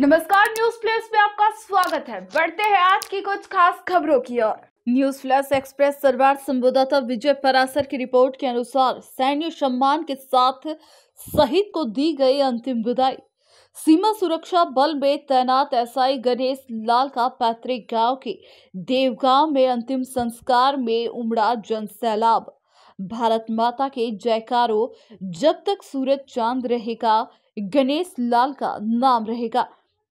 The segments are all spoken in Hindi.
नमस्कार न्यूज प्लस में आपका स्वागत है बढ़ते हैं आज की कुछ खास खबरों की ओर न्यूज प्लस एक्सप्रेस सरवार संवाददाता विजय परासर की रिपोर्ट के अनुसार सैन्य सम्मान के साथ शहीद को दी गई अंतिम विदाई सीमा सुरक्षा बल में तैनात एसआई गणेश लाल का पैतृक गांव के देवगांव में अंतिम संस्कार में उमड़ा जन भारत माता के जयकारों जब तक सूरज चांद रहेगा गणेश लाल का नाम रहेगा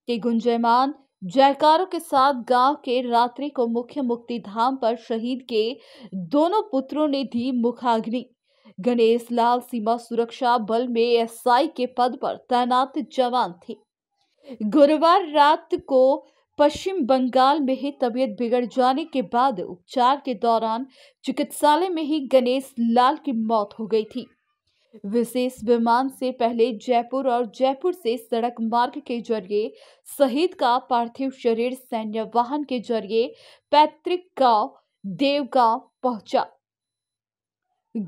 के गुंजयमान जयकारों के साथ गांव के रात्रि को मुख्य मुक्ति धाम पर शहीद के दोनों पुत्रों ने दी मुखाग्नि गणेश लाल सीमा सुरक्षा बल में एसआई के पद पर तैनात जवान थे गुरुवार रात को पश्चिम बंगाल में ही तबीयत बिगड़ जाने के बाद उपचार के दौरान चिकित्सालय में ही गणेश लाल की मौत हो गई थी विशेष विमान से पहले जयपुर और जयपुर से सड़क मार्ग के जरिए शहीद का पार्थिव शरीर सैन्य वाहन के जरिए पैतृक गांव देवगांव पहुंचा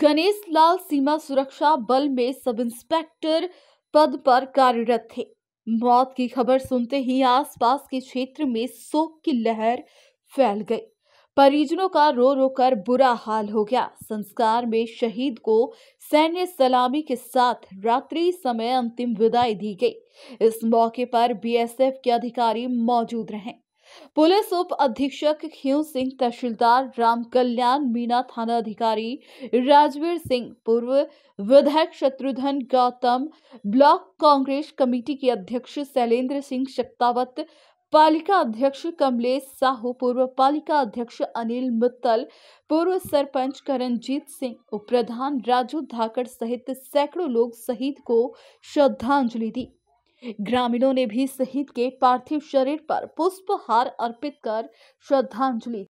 गणेश लाल सीमा सुरक्षा बल में सब इंस्पेक्टर पद पर कार्यरत थे मौत की खबर सुनते ही आसपास के क्षेत्र में शोक की लहर फैल गई परिजनों का रो रो कर बुरा हाल हो गया संस्कार में शहीद को सैन्य सलामी के साथ रात्रि समय अंतिम विदाई दी गई इस मौके पर बीएसएफ के अधिकारी मौजूद रहे पुलिस उप अधीक्षक ह्यू सिंह तहसीलदार राम कल्याण मीना थाना अधिकारी राजवीर सिंह पूर्व विधायक शत्रुघ्न गौतम ब्लॉक कांग्रेस कमेटी के अध्यक्ष शैलेंद्र सिंह शक्तावत पालिका अध्यक्ष कमलेश साहू पूर्व पालिका अध्यक्ष अनिल मित्तल पूर्व सरपंच करणजीत सिंह उप प्रधान राजू धाकड़ सहित सैकड़ों लोग शहीद को श्रद्धांजलि दी ग्रामीणों ने भी शहीद के पार्थिव शरीर पर पुष्पहार अर्पित कर श्रद्धांजलि